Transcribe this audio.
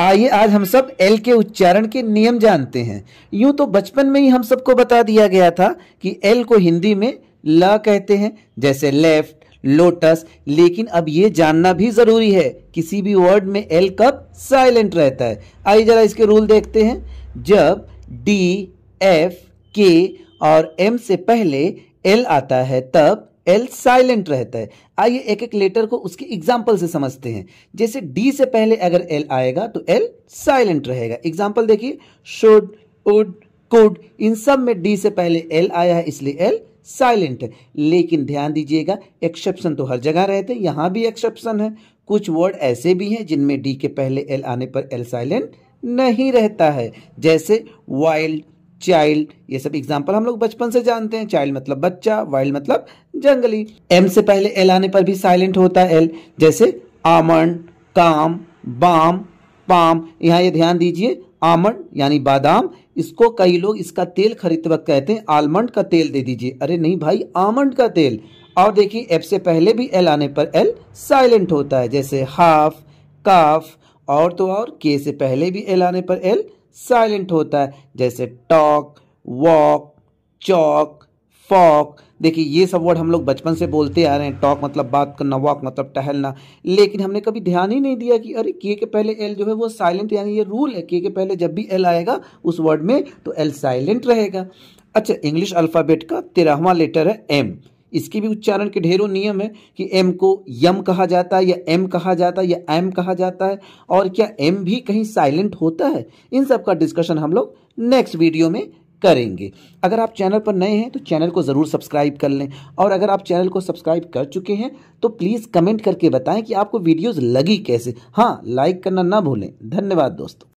आइए आज हम सब एल के उच्चारण के नियम जानते हैं यूं तो बचपन में ही हम सबको बता दिया गया था कि एल को हिंदी में ल कहते हैं जैसे लेफ्ट लोटस लेकिन अब ये जानना भी ज़रूरी है किसी भी वर्ड में एल कब साइलेंट रहता है आइए ज़रा इसके रूल देखते हैं जब डी एफ के और एम से पहले एल आता है तब एल साइलेंट रहता है आइए एक एक लेटर को उसके एग्जाम्पल से समझते हैं जैसे डी से पहले अगर एल आएगा तो एल साइलेंट रहेगा एग्जाम्पल देखिए शुड उड कुड इन सब में डी से पहले एल आया है इसलिए एल साइलेंट है लेकिन ध्यान दीजिएगा एक्सेप्शन तो हर जगह रहते हैं यहाँ भी एक्सेप्शन है कुछ वर्ड ऐसे भी हैं जिनमें डी के पहले एल आने पर एल साइलेंट नहीं रहता है जैसे वाइल्ड चाइल्ड ये सब एग्जाम्पल हम लोग बचपन से जानते हैं चाइल्ड मतलब बच्चा वाइल्ड मतलब जंगली एम से पहले एल आने पर भी साइलेंट होता है एल जैसे आमंड काम बाम पाम यहाँ ये ध्यान दीजिए आमंड यानी बादाम इसको कई लोग इसका तेल खरीदते वक्त कहते हैं आलमंड का तेल दे दीजिए अरे नहीं भाई आमंड का तेल और देखिए एफ से पहले भी एल आने पर एल साइलेंट होता है जैसे हाफ काफ और तो और के से पहले भी एल आने पर एल साइलेंट होता है जैसे टॉक वॉक चौक फॉक देखिए ये सब वर्ड हम लोग बचपन से बोलते आ रहे हैं टॉक मतलब बात करना वॉक मतलब टहलना लेकिन हमने कभी ध्यान ही नहीं दिया कि अरे के के पहले एल जो है वो साइलेंट यानी ये रूल है के के पहले जब भी एल आएगा उस वर्ड में तो एल साइलेंट रहेगा अच्छा इंग्लिश अल्फ़ाबेट का तेरहवा लेटर है एम इसकी भी उच्चारण के ढेरों नियम है कि एम को यम कहा जाता है या एम कहा जाता है या एम कहा जाता है और क्या एम भी कहीं साइलेंट होता है इन सब का डिस्कशन हम लोग नेक्स्ट वीडियो में करेंगे अगर आप चैनल पर नए हैं तो चैनल को ज़रूर सब्सक्राइब कर लें और अगर आप चैनल को सब्सक्राइब कर चुके हैं तो प्लीज़ कमेंट करके बताएं कि आपको वीडियोज़ लगी कैसे हाँ लाइक करना ना भूलें धन्यवाद दोस्तों